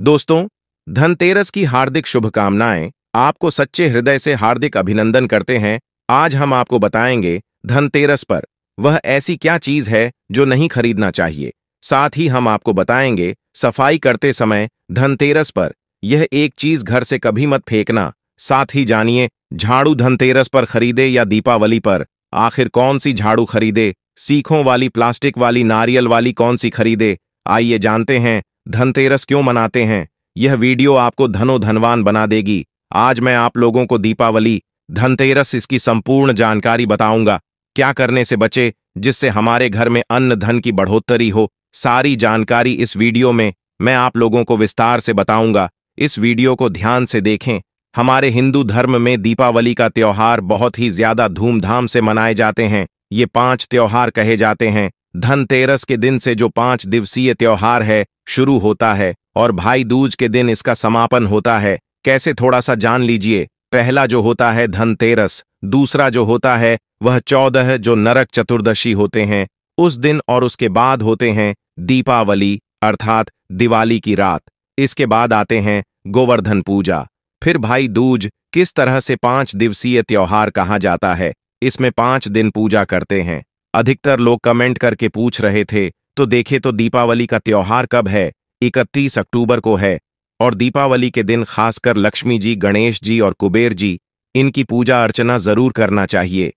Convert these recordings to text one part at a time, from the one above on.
दोस्तों धनतेरस की हार्दिक शुभकामनाएं आपको सच्चे हृदय से हार्दिक अभिनंदन करते हैं आज हम आपको बताएंगे धनतेरस पर वह ऐसी क्या चीज है जो नहीं खरीदना चाहिए साथ ही हम आपको बताएंगे सफाई करते समय धनतेरस पर यह एक चीज घर से कभी मत फेंकना साथ ही जानिए झाड़ू धनतेरस पर खरीदे या दीपावली पर आखिर कौन सी झाड़ू खरीदे सीखों वाली प्लास्टिक वाली नारियल वाली कौन सी खरीदे आइए जानते हैं धनतेरस क्यों मनाते हैं यह वीडियो आपको धनो धनवान बना देगी आज मैं आप लोगों को दीपावली धनतेरस इसकी संपूर्ण जानकारी बताऊंगा क्या करने से बचे जिससे हमारे घर में अन्न धन की बढ़ोतरी हो सारी जानकारी इस वीडियो में मैं आप लोगों को विस्तार से बताऊंगा इस वीडियो को ध्यान से देखें हमारे हिंदू धर्म में दीपावली का त्यौहार बहुत ही ज्यादा धूमधाम से मनाए जाते हैं ये पांच त्यौहार कहे जाते हैं धनतेरस के दिन से जो पांच दिवसीय त्यौहार है शुरू होता है और भाई दूज के दिन इसका समापन होता है कैसे थोड़ा सा जान लीजिए पहला जो होता है धनतेरस दूसरा जो होता है वह चौदह जो नरक चतुर्दशी होते हैं उस दिन और उसके बाद होते हैं दीपावली अर्थात दिवाली की रात इसके बाद आते हैं गोवर्धन पूजा फिर भाई दूज किस तरह से पांच दिवसीय त्योहार कहा जाता है इसमें पांच दिन पूजा करते हैं अधिकतर लोग कमेंट करके पूछ रहे थे तो देखे तो दीपावली का त्यौहार कब है 31 अक्टूबर को है और दीपावली के दिन खासकर लक्ष्मी जी गणेश जी और कुबेर जी इनकी पूजा अर्चना जरूर करना चाहिए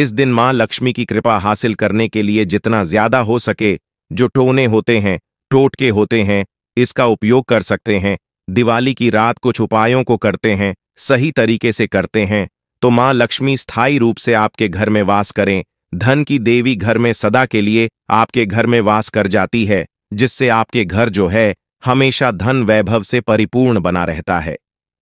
इस दिन मां लक्ष्मी की कृपा हासिल करने के लिए जितना ज्यादा हो सके जो टोने होते हैं टोटके होते हैं इसका उपयोग कर सकते हैं दिवाली की रात कुछ उपायों को करते हैं सही तरीके से करते हैं तो मां लक्ष्मी स्थायी रूप से आपके घर में वास करें धन की देवी घर में सदा के लिए आपके घर में वास कर जाती है जिससे आपके घर जो है हमेशा धन वैभव से परिपूर्ण बना रहता है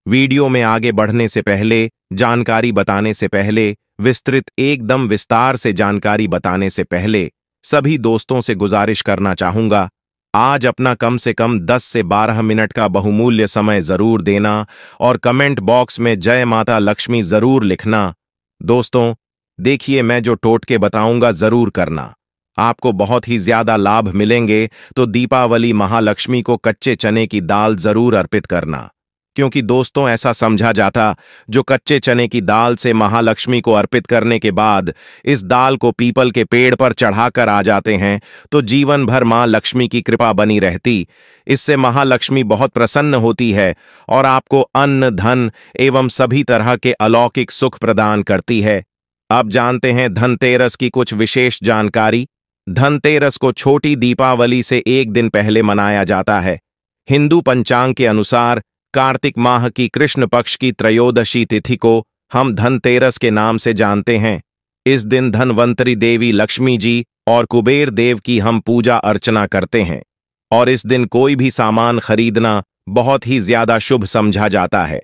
वीडियो में आगे बढ़ने से पहले जानकारी बताने से पहले विस्तृत एकदम विस्तार से जानकारी बताने से पहले सभी दोस्तों से गुजारिश करना चाहूंगा आज अपना कम से कम 10 से 12 मिनट का बहुमूल्य समय जरूर देना और कमेंट बॉक्स में जय माता लक्ष्मी जरूर लिखना दोस्तों देखिए मैं जो टोट के बताऊंगा जरूर करना आपको बहुत ही ज्यादा लाभ मिलेंगे तो दीपावली महालक्ष्मी को कच्चे चने की दाल जरूर अर्पित करना क्योंकि दोस्तों ऐसा समझा जाता जो कच्चे चने की दाल से महालक्ष्मी को अर्पित करने के बाद इस दाल को पीपल के पेड़ पर चढ़ाकर आ जाते हैं तो जीवन भर मां लक्ष्मी की कृपा बनी रहती इससे महालक्ष्मी बहुत प्रसन्न होती है और आपको अन्न धन एवं सभी तरह के अलौकिक सुख प्रदान करती है अब जानते हैं धनतेरस की कुछ विशेष जानकारी धनतेरस को छोटी दीपावली से एक दिन पहले मनाया जाता है हिंदू पंचांग के अनुसार कार्तिक माह की कृष्ण पक्ष की त्रयोदशी तिथि को हम धनतेरस के नाम से जानते हैं इस दिन धनवंतरी देवी लक्ष्मी जी और कुबेर देव की हम पूजा अर्चना करते हैं और इस दिन कोई भी सामान खरीदना बहुत ही ज्यादा शुभ समझा जाता है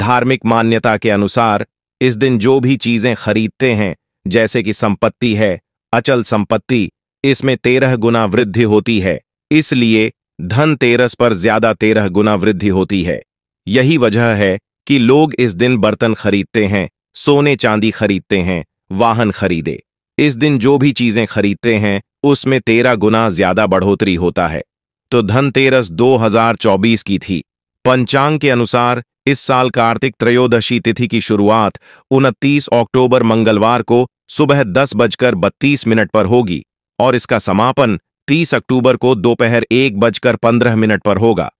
धार्मिक मान्यता के अनुसार इस दिन जो भी चीजें खरीदते हैं जैसे कि संपत्ति है अचल संपत्ति इसमें तेरह गुना वृद्धि होती है इसलिए धन तेरस पर ज्यादा तेरह गुना वृद्धि होती है यही वजह है कि लोग इस दिन बर्तन खरीदते हैं सोने चांदी खरीदते हैं वाहन खरीदे इस दिन जो भी चीजें खरीदते हैं उसमें तेरह गुना ज्यादा बढ़ोतरी होता है तो धनतेरस 2024 की थी पंचांग के अनुसार इस साल कार्तिक त्रयोदशी तिथि की शुरुआत 29 अक्टूबर मंगलवार को सुबह दस बजकर बत्तीस मिनट पर होगी और इसका समापन 30 अक्टूबर को दोपहर एक बजकर पंद्रह मिनट पर होगा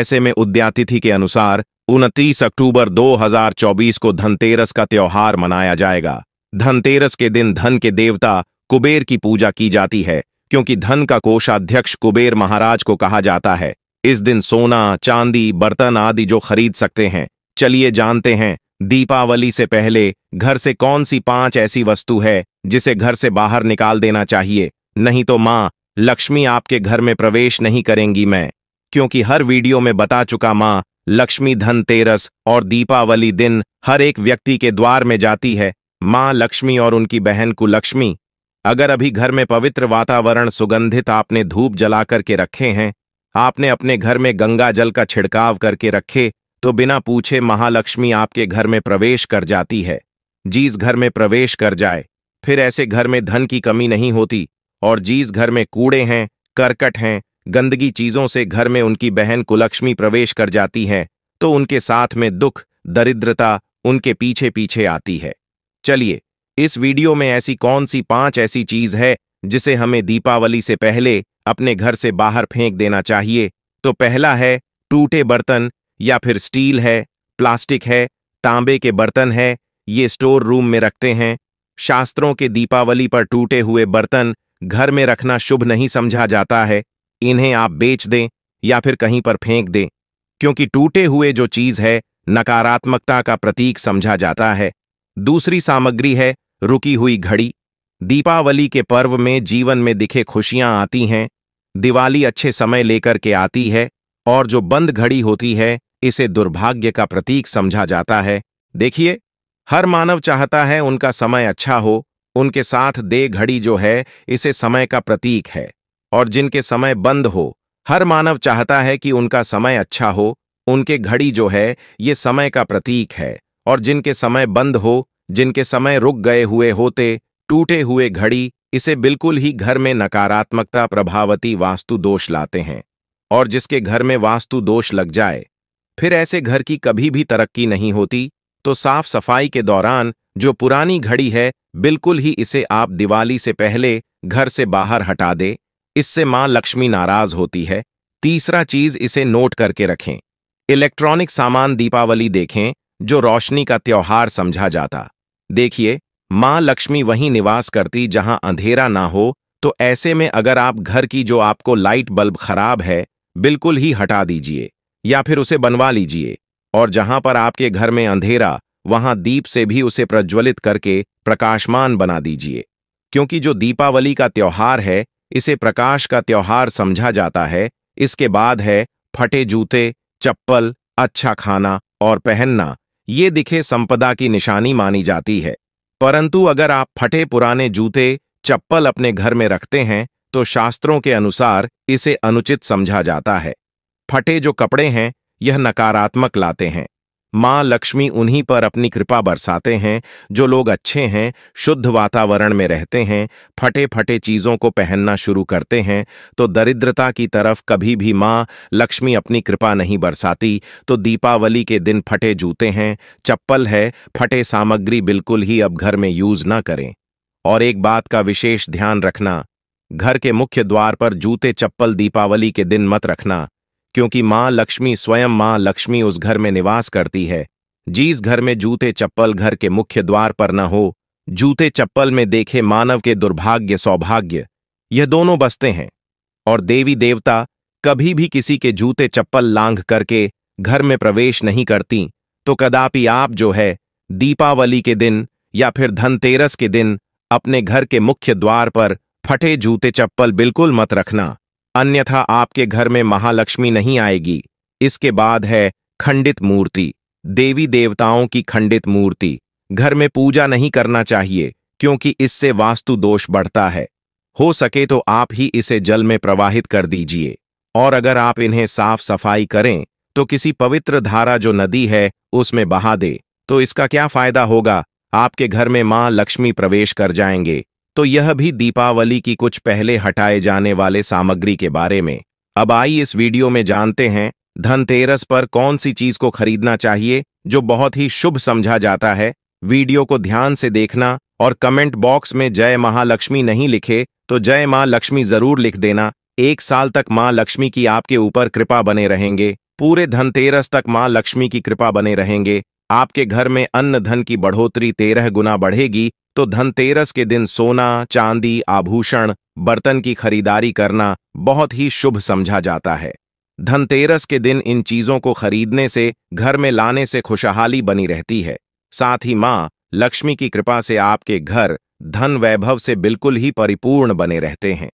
ऐसे में उद्यातिथि के अनुसार 29 अक्टूबर 2024 को धनतेरस का त्यौहार मनाया जाएगा धनतेरस के दिन धन के देवता कुबेर की पूजा की जाती है क्योंकि धन का कोषाध्यक्ष कुबेर महाराज को कहा जाता है इस दिन सोना चांदी बर्तन आदि जो खरीद सकते हैं चलिए जानते हैं दीपावली से पहले घर से कौन सी पांच ऐसी वस्तु है जिसे घर से बाहर निकाल देना चाहिए नहीं तो माँ लक्ष्मी आपके घर में प्रवेश नहीं करेंगी मैं क्योंकि हर वीडियो में बता चुका माँ लक्ष्मी धनतेरस और दीपावली दिन हर एक व्यक्ति के द्वार में जाती है माँ लक्ष्मी और उनकी बहन को लक्ष्मी अगर अभी घर में पवित्र वातावरण सुगंधित आपने धूप जलाकर के रखे हैं आपने अपने घर में गंगा जल का छिड़काव करके रखे तो बिना पूछे महालक्ष्मी आपके घर में प्रवेश कर जाती है जीज घर में प्रवेश कर जाए फिर ऐसे घर में धन की कमी नहीं होती और जीज घर में कूड़े हैं करकट हैं गंदगी चीजों से घर में उनकी बहन कुलक्ष्मी प्रवेश कर जाती हैं तो उनके साथ में दुख दरिद्रता उनके पीछे पीछे आती है चलिए इस वीडियो में ऐसी कौन सी पांच ऐसी चीज है जिसे हमें दीपावली से पहले अपने घर से बाहर फेंक देना चाहिए तो पहला है टूटे बर्तन या फिर स्टील है प्लास्टिक है तांबे के बर्तन है ये स्टोर रूम में रखते हैं शास्त्रों के दीपावली पर टूटे हुए बर्तन घर में रखना शुभ नहीं समझा जाता है इन्हें आप बेच दें या फिर कहीं पर फेंक दें क्योंकि टूटे हुए जो चीज़ है नकारात्मकता का प्रतीक समझा जाता है दूसरी सामग्री है रुकी हुई घड़ी दीपावली के पर्व में जीवन में दिखे खुशियां आती हैं दिवाली अच्छे समय लेकर के आती है और जो बंद घड़ी होती है इसे दुर्भाग्य का प्रतीक समझा जाता है देखिए हर मानव चाहता है उनका समय अच्छा हो उनके साथ दे घड़ी जो है इसे समय का प्रतीक है और जिनके समय बंद हो हर मानव चाहता है कि उनका समय अच्छा हो उनके घड़ी जो है ये समय का प्रतीक है और जिनके समय बंद हो जिनके समय रुक गए हुए होते टूटे हुए घड़ी इसे बिल्कुल ही घर में नकारात्मकता प्रभावती वास्तु दोष लाते हैं और जिसके घर में वास्तु दोष लग जाए फिर ऐसे घर की कभी भी तरक्की नहीं होती तो साफ सफाई के दौरान जो पुरानी घड़ी है बिल्कुल ही इसे आप दिवाली से पहले घर से बाहर हटा दे इससे मां लक्ष्मी नाराज होती है तीसरा चीज इसे नोट करके रखें इलेक्ट्रॉनिक सामान दीपावली देखें जो रोशनी का त्यौहार समझा जाता देखिए मां लक्ष्मी वहीं निवास करती जहां अंधेरा ना हो तो ऐसे में अगर आप घर की जो आपको लाइट बल्ब खराब है बिल्कुल ही हटा दीजिए या फिर उसे बनवा लीजिए और जहां पर आपके घर में अंधेरा वहां दीप से भी उसे प्रज्वलित करके प्रकाशमान बना दीजिए क्योंकि जो दीपावली का त्यौहार है इसे प्रकाश का त्यौहार समझा जाता है इसके बाद है फटे जूते चप्पल अच्छा खाना और पहनना ये दिखे संपदा की निशानी मानी जाती है परंतु अगर आप फटे पुराने जूते चप्पल अपने घर में रखते हैं तो शास्त्रों के अनुसार इसे अनुचित समझा जाता है फटे जो कपड़े हैं यह नकारात्मक लाते हैं माँ लक्ष्मी उन्हीं पर अपनी कृपा बरसाते हैं जो लोग अच्छे हैं शुद्ध वातावरण में रहते हैं फटे फटे चीज़ों को पहनना शुरू करते हैं तो दरिद्रता की तरफ कभी भी माँ लक्ष्मी अपनी कृपा नहीं बरसाती तो दीपावली के दिन फटे जूते हैं चप्पल है फटे सामग्री बिल्कुल ही अब घर में यूज ना करें और एक बात का विशेष ध्यान रखना घर के मुख्य द्वार पर जूते चप्पल दीपावली के दिन मत रखना क्योंकि माँ लक्ष्मी स्वयं माँ लक्ष्मी उस घर में निवास करती है जिस घर में जूते चप्पल घर के मुख्य द्वार पर न हो जूते चप्पल में देखे मानव के दुर्भाग्य सौभाग्य यह दोनों बसते हैं और देवी देवता कभी भी किसी के जूते चप्पल लांघ करके घर में प्रवेश नहीं करती तो कदापि आप जो है दीपावली के दिन या फिर धनतेरस के दिन अपने घर के मुख्य द्वार पर फटे जूते चप्पल बिल्कुल मत रखना अन्यथा आपके घर में महालक्ष्मी नहीं आएगी इसके बाद है खंडित मूर्ति देवी देवताओं की खंडित मूर्ति घर में पूजा नहीं करना चाहिए क्योंकि इससे वास्तु दोष बढ़ता है हो सके तो आप ही इसे जल में प्रवाहित कर दीजिए और अगर आप इन्हें साफ सफाई करें तो किसी पवित्र धारा जो नदी है उसमें बहा दे तो इसका क्या फायदा होगा आपके घर में मां लक्ष्मी प्रवेश कर जाएंगे तो यह भी दीपावली की कुछ पहले हटाए जाने वाले सामग्री के बारे में अब आई इस वीडियो में जानते हैं धनतेरस पर कौन सी चीज को खरीदना चाहिए जो बहुत ही शुभ समझा जाता है वीडियो को ध्यान से देखना और कमेंट बॉक्स में जय महालक्ष्मी नहीं लिखे तो जय मां लक्ष्मी जरूर लिख देना एक साल तक मां लक्ष्मी की आपके ऊपर कृपा बने रहेंगे पूरे धनतेरस तक मां लक्ष्मी की कृपा बने रहेंगे आपके घर में अन्न धन की बढ़ोतरी तेरह गुना बढ़ेगी तो धनतेरस के दिन सोना चांदी आभूषण बर्तन की खरीदारी करना बहुत ही शुभ समझा जाता है धनतेरस के दिन इन चीजों को खरीदने से घर में लाने से खुशहाली बनी रहती है साथ ही माँ लक्ष्मी की कृपा से आपके घर धन वैभव से बिल्कुल ही परिपूर्ण बने रहते हैं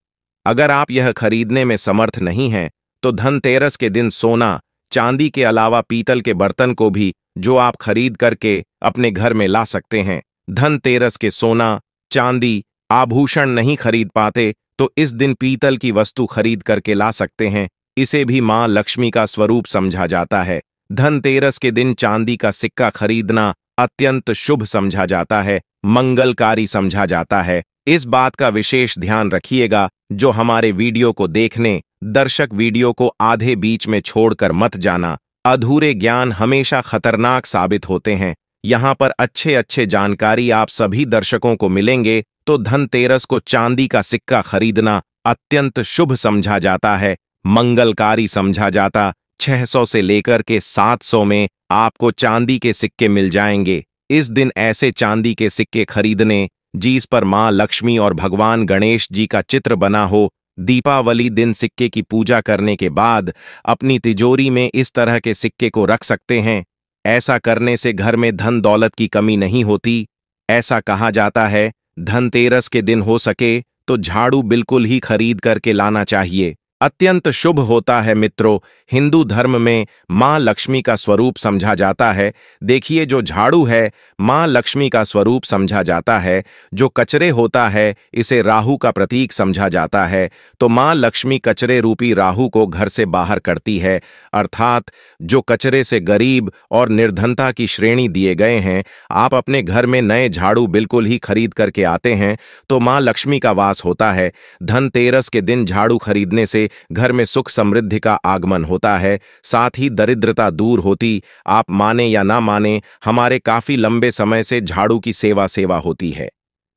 अगर आप यह खरीदने में समर्थ नहीं हैं तो धनतेरस के दिन सोना चांदी के अलावा पीतल के बर्तन को भी जो आप खरीद करके अपने घर में ला सकते हैं धनतेरस के सोना चांदी आभूषण नहीं खरीद पाते तो इस दिन पीतल की वस्तु खरीद करके ला सकते हैं इसे भी मां लक्ष्मी का स्वरूप समझा जाता है धनतेरस के दिन चांदी का सिक्का खरीदना अत्यंत शुभ समझा जाता है मंगलकारी समझा जाता है इस बात का विशेष ध्यान रखिएगा जो हमारे वीडियो को देखने दर्शक वीडियो को आधे बीच में छोड़कर मत जाना अधूरे ज्ञान हमेशा खतरनाक साबित होते हैं यहाँ पर अच्छे अच्छे जानकारी आप सभी दर्शकों को मिलेंगे तो धनतेरस को चांदी का सिक्का खरीदना अत्यंत शुभ समझा जाता है मंगलकारी समझा जाता 600 से लेकर के 700 में आपको चांदी के सिक्के मिल जाएंगे इस दिन ऐसे चांदी के सिक्के खरीदने जिस पर मां लक्ष्मी और भगवान गणेश जी का चित्र बना हो दीपावली दिन सिक्के की पूजा करने के बाद अपनी तिजोरी में इस तरह के सिक्के को रख सकते हैं ऐसा करने से घर में धन दौलत की कमी नहीं होती ऐसा कहा जाता है धनतेरस के दिन हो सके तो झाड़ू बिल्कुल ही खरीद करके लाना चाहिए अत्यंत शुभ होता है मित्रों हिंदू धर्म में मां लक्ष्मी का स्वरूप समझा जाता है देखिए जो झाड़ू है मां लक्ष्मी का स्वरूप समझा जाता है जो कचरे होता है इसे राहु का प्रतीक समझा जाता है तो मां लक्ष्मी कचरे रूपी राहु को घर से बाहर करती है अर्थात जो कचरे से गरीब और निर्धनता की श्रेणी दिए गए हैं आप अपने घर में नए झाड़ू बिल्कुल ही खरीद करके आते हैं तो माँ लक्ष्मी का वास होता है धनतेरस के दिन झाड़ू खरीदने से घर में सुख समृद्धि का आगमन होता है साथ ही दरिद्रता दूर होती आप माने या ना माने हमारे काफी लंबे समय से झाड़ू की सेवा सेवा होती है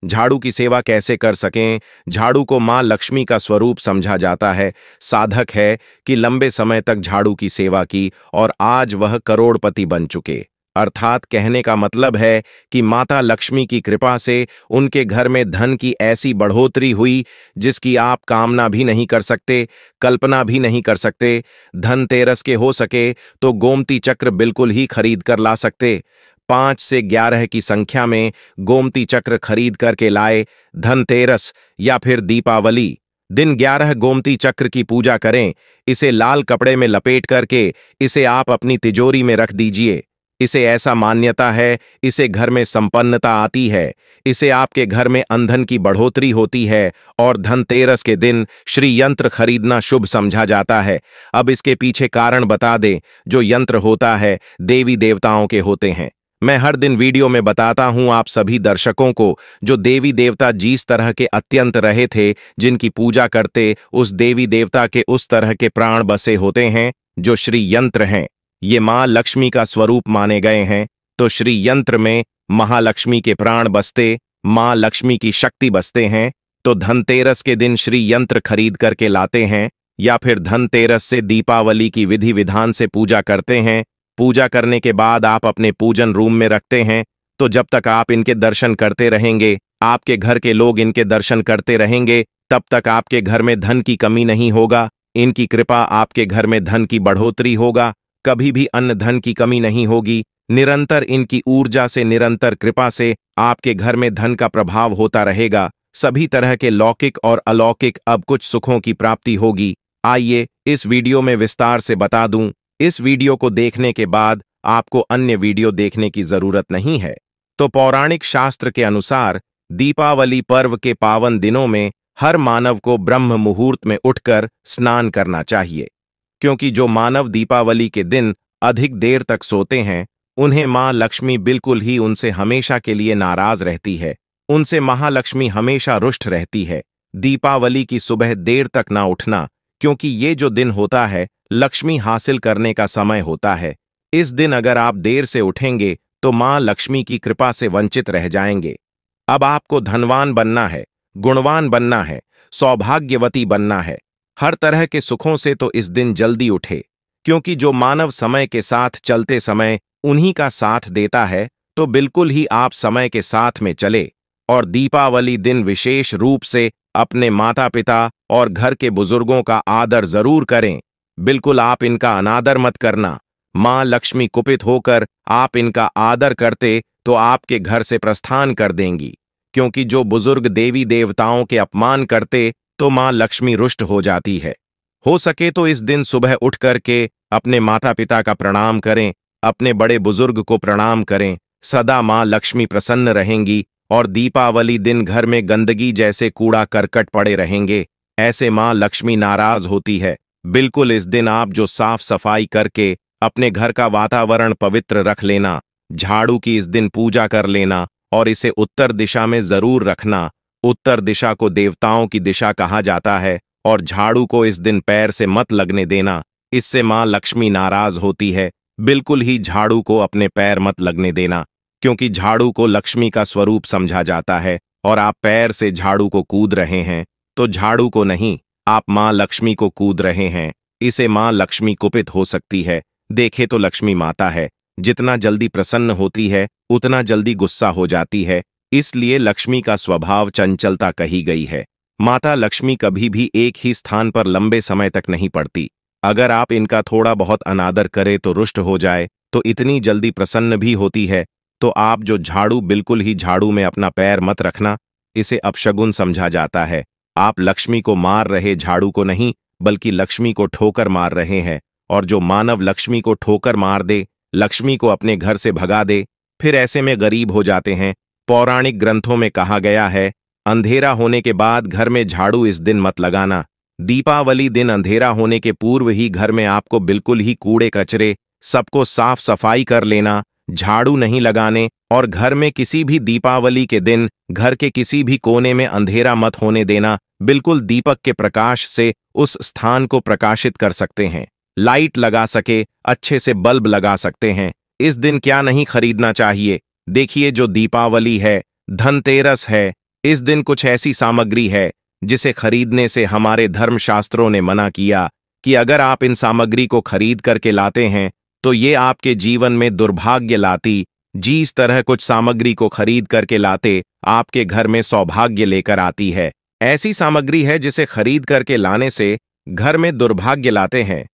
झाड़ू की सेवा कैसे कर सकें झाड़ू को मां लक्ष्मी का स्वरूप समझा जाता है साधक है कि लंबे समय तक झाड़ू की सेवा की और आज वह करोड़पति बन चुके अर्थात कहने का मतलब है कि माता लक्ष्मी की कृपा से उनके घर में धन की ऐसी बढ़ोतरी हुई जिसकी आप कामना भी नहीं कर सकते कल्पना भी नहीं कर सकते धनतेरस के हो सके तो गोमती चक्र बिल्कुल ही खरीद कर ला सकते पांच से ग्यारह की संख्या में गोमती चक्र खरीद करके लाए धनतेरस या फिर दीपावली दिन ग्यारह गोमती चक्र की पूजा करें इसे लाल कपड़े में लपेट करके इसे आप अपनी तिजोरी में रख दीजिए इसे ऐसा मान्यता है इसे घर में संपन्नता आती है इसे आपके घर में अंधन की बढ़ोतरी होती है और धनतेरस के दिन श्री यंत्र खरीदना शुभ समझा जाता है अब इसके पीछे कारण बता दें जो यंत्र होता है देवी देवताओं के होते हैं मैं हर दिन वीडियो में बताता हूं आप सभी दर्शकों को जो देवी देवता जिस तरह के अत्यंत रहे थे जिनकी पूजा करते उस देवी देवता के उस तरह के प्राण बसे होते हैं जो श्री यंत्र हैं ये मां लक्ष्मी का स्वरूप माने गए हैं तो श्री यंत्र में महालक्ष्मी के प्राण बसते मां लक्ष्मी की शक्ति बसते हैं तो धनतेरस के दिन श्री यंत्र खरीद करके लाते हैं या फिर धनतेरस से दीपावली की विधि विधान से पूजा करते हैं पूजा करने के बाद आप अपने पूजन रूम में रखते हैं तो जब तक आप इनके दर्शन करते रहेंगे आपके घर के लोग इनके दर्शन करते रहेंगे तब तक आपके घर में धन की कमी नहीं होगा इनकी कृपा आपके घर में धन की बढ़ोतरी होगा कभी भी अन्न धन की कमी नहीं होगी निरंतर इनकी ऊर्जा से निरंतर कृपा से आपके घर में धन का प्रभाव होता रहेगा सभी तरह के लौकिक और अलौकिक अब कुछ सुखों की प्राप्ति होगी आइए इस वीडियो में विस्तार से बता दूं इस वीडियो को देखने के बाद आपको अन्य वीडियो देखने की जरूरत नहीं है तो पौराणिक शास्त्र के अनुसार दीपावली पर्व के पावन दिनों में हर मानव को ब्रह्म मुहूर्त में उठकर स्नान करना चाहिए क्योंकि जो मानव दीपावली के दिन अधिक देर तक सोते हैं उन्हें मां लक्ष्मी बिल्कुल ही उनसे हमेशा के लिए नाराज रहती है उनसे महालक्ष्मी हमेशा रुष्ट रहती है दीपावली की सुबह देर तक ना उठना क्योंकि ये जो दिन होता है लक्ष्मी हासिल करने का समय होता है इस दिन अगर आप देर से उठेंगे तो मां लक्ष्मी की कृपा से वंचित रह जाएंगे अब आपको धनवान बनना है गुणवान बनना है सौभाग्यवती बनना है हर तरह के सुखों से तो इस दिन जल्दी उठे क्योंकि जो मानव समय के साथ चलते समय उन्हीं का साथ देता है तो बिल्कुल ही आप समय के साथ में चले और दीपावली दिन विशेष रूप से अपने माता पिता और घर के बुजुर्गों का आदर जरूर करें बिल्कुल आप इनका अनादर मत करना माँ लक्ष्मी कुपित होकर आप इनका आदर करते तो आपके घर से प्रस्थान कर देंगी क्योंकि जो बुजुर्ग देवी देवताओं के अपमान करते तो मां लक्ष्मी रुष्ट हो जाती है हो सके तो इस दिन सुबह उठ करके अपने माता पिता का प्रणाम करें अपने बड़े बुजुर्ग को प्रणाम करें सदा मां लक्ष्मी प्रसन्न रहेंगी और दीपावली दिन घर में गंदगी जैसे कूड़ा करकट पड़े रहेंगे ऐसे मां लक्ष्मी नाराज होती है बिल्कुल इस दिन आप जो साफ सफाई करके अपने घर का वातावरण पवित्र रख लेना झाड़ू की इस दिन पूजा कर लेना और इसे उत्तर दिशा में जरूर रखना उत्तर दिशा को देवताओं की दिशा कहा जाता है और झाड़ू को इस दिन पैर से मत लगने देना इससे मां लक्ष्मी नाराज होती है बिल्कुल ही झाड़ू को अपने पैर मत लगने देना क्योंकि झाड़ू को लक्ष्मी का स्वरूप समझा जाता है और आप पैर से झाड़ू को कूद रहे हैं तो झाड़ू को नहीं आप मां लक्ष्मी को कूद रहे हैं इसे मां लक्ष्मी कुपित हो सकती है देखे तो लक्ष्मी माता है जितना जल्दी प्रसन्न होती है उतना जल्दी गुस्सा हो जाती है इसलिए लक्ष्मी का स्वभाव चंचलता कही गई है माता लक्ष्मी कभी भी एक ही स्थान पर लंबे समय तक नहीं पड़ती अगर आप इनका थोड़ा बहुत अनादर करें तो रुष्ट हो जाए तो इतनी जल्दी प्रसन्न भी होती है तो आप जो झाड़ू बिल्कुल ही झाड़ू में अपना पैर मत रखना इसे अपशगुन समझा जाता है आप लक्ष्मी को मार रहे झाड़ू को नहीं बल्कि लक्ष्मी को ठोकर मार रहे हैं और जो मानव लक्ष्मी को ठोकर मार दे लक्ष्मी को अपने घर से भगा दे फिर ऐसे में गरीब हो जाते हैं पौराणिक ग्रंथों में कहा गया है अंधेरा होने के बाद घर में झाड़ू इस दिन मत लगाना दीपावली दिन अंधेरा होने के पूर्व ही घर में आपको बिल्कुल ही कूड़े कचरे सबको साफ सफाई कर लेना झाड़ू नहीं लगाने और घर में किसी भी दीपावली के दिन घर के किसी भी कोने में अंधेरा मत होने देना बिल्कुल दीपक के प्रकाश से उस स्थान को प्रकाशित कर सकते हैं लाइट लगा सके अच्छे से बल्ब लगा सकते हैं इस दिन क्या नहीं खरीदना चाहिए देखिए जो दीपावली है धनतेरस है इस दिन कुछ ऐसी सामग्री है जिसे खरीदने से हमारे धर्मशास्त्रों ने मना किया कि अगर आप इन सामग्री को खरीद करके लाते हैं तो ये आपके जीवन में दुर्भाग्य लाती जिस तरह कुछ सामग्री को खरीद करके लाते आपके घर में सौभाग्य लेकर आती है ऐसी सामग्री है जिसे खरीद करके लाने से घर में दुर्भाग्य लाते हैं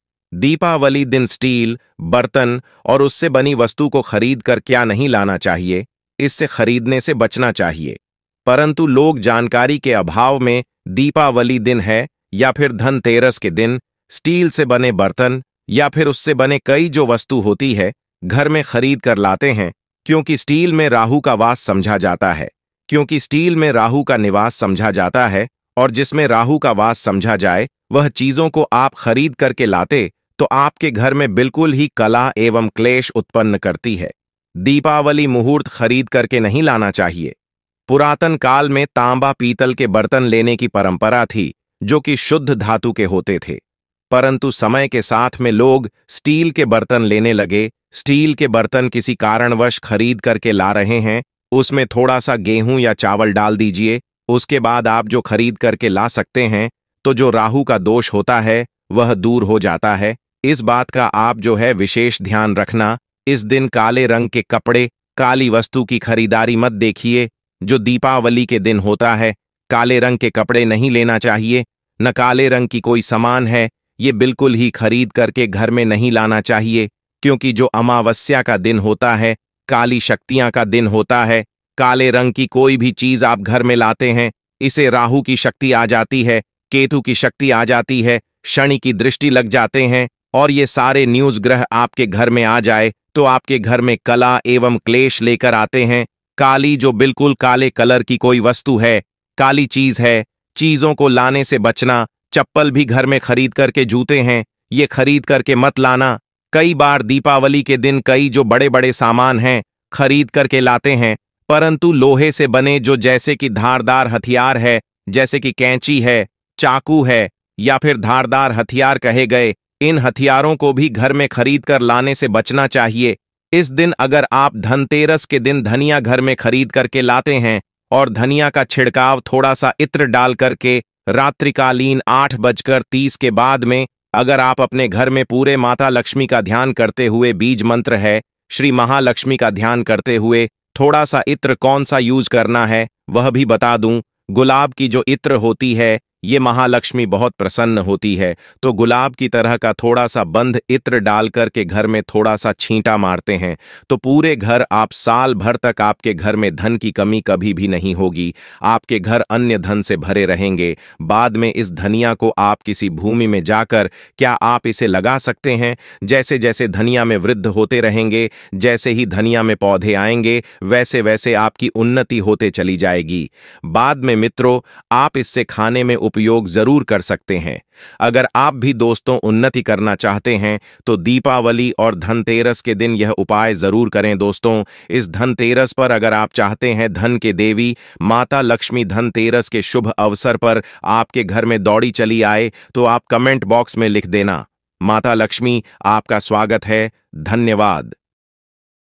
दीपावली दिन स्टील बर्तन और उससे बनी वस्तु को खरीद कर क्या नहीं लाना चाहिए इससे खरीदने से बचना चाहिए परंतु लोग जानकारी के अभाव में दीपावली दिन है या फिर धनतेरस के दिन स्टील से बने बर्तन या फिर उससे बने कई जो वस्तु होती है घर में खरीद कर लाते हैं क्योंकि स्टील में राहु का वास समझा जाता है क्योंकि स्टील में राहु का निवास समझा जाता है और जिसमें राहु का वास समझा जाए वह चीजों को आप खरीद करके लाते तो आपके घर में बिल्कुल ही कला एवं क्लेश उत्पन्न करती है दीपावली मुहूर्त खरीद करके नहीं लाना चाहिए पुरातन काल में तांबा पीतल के बर्तन लेने की परंपरा थी जो कि शुद्ध धातु के होते थे परंतु समय के साथ में लोग स्टील के बर्तन लेने लगे स्टील के बर्तन किसी कारणवश खरीद करके ला रहे हैं उसमें थोड़ा सा गेहूं या चावल डाल दीजिए उसके बाद आप जो खरीद करके ला सकते हैं तो जो राहु का दोष होता है वह दूर हो जाता है इस बात का आप जो है विशेष ध्यान रखना इस दिन काले रंग के कपड़े काली वस्तु की खरीदारी मत देखिए जो दीपावली के दिन होता है काले रंग के कपड़े नहीं लेना चाहिए न काले रंग की कोई सामान है ये बिल्कुल ही खरीद करके घर में नहीं लाना चाहिए क्योंकि जो अमावस्या का दिन होता है काली शक्तियां का दिन होता है काले रंग की कोई भी चीज आप घर में लाते हैं इसे राहु की शक्ति आ जाती है केतु की शक्ति आ जाती है शनि की दृष्टि लग जाते हैं और ये सारे न्यूज ग्रह आपके घर में आ जाए तो आपके घर में कला एवं क्लेश लेकर आते हैं काली जो बिल्कुल काले कलर की कोई वस्तु है काली चीज है चीजों को लाने से बचना चप्पल भी घर में खरीद करके जूते हैं ये खरीद करके मत लाना कई बार दीपावली के दिन कई जो बड़े बड़े सामान हैं खरीद करके लाते हैं परंतु लोहे से बने जो जैसे कि धारदार हथियार है जैसे कि कैंची है चाकू है या फिर धारदार हथियार कहे गए इन हथियारों को भी घर में खरीद कर लाने से बचना चाहिए इस दिन अगर आप धनतेरस के दिन धनिया घर में खरीद करके लाते हैं और धनिया का छिड़काव थोड़ा सा इत्र डाल करके रात्रिकालीन आठ बजकर तीस के बाद में अगर आप अपने घर में पूरे माता लक्ष्मी का ध्यान करते हुए बीज मंत्र है श्री महालक्ष्मी का ध्यान करते हुए थोड़ा सा इत्र कौन सा यूज करना है वह भी बता दूं गुलाब की जो इत्र होती है ये महालक्ष्मी बहुत प्रसन्न होती है तो गुलाब की तरह का थोड़ा सा बंध इत्र डाल करके घर में थोड़ा सा छींटा मारते हैं तो पूरे घर आप साल भर तक आपके घर में धन की कमी कभी भी नहीं होगी आपके घर अन्य धन से भरे रहेंगे बाद में इस धनिया को आप किसी भूमि में जाकर क्या आप इसे लगा सकते हैं जैसे जैसे धनिया में वृद्ध होते रहेंगे जैसे ही धनिया में पौधे आएंगे वैसे वैसे आपकी उन्नति होते चली जाएगी बाद में मित्रों आप इससे खाने में उप उपयोग जरूर कर सकते हैं अगर आप भी दोस्तों उन्नति करना चाहते हैं तो दीपावली और धनतेरस के दिन यह उपाय जरूर करें दोस्तों इस धनतेरस पर अगर आप चाहते हैं धन के देवी माता लक्ष्मी धनतेरस के शुभ अवसर पर आपके घर में दौड़ी चली आए तो आप कमेंट बॉक्स में लिख देना माता लक्ष्मी आपका स्वागत है धन्यवाद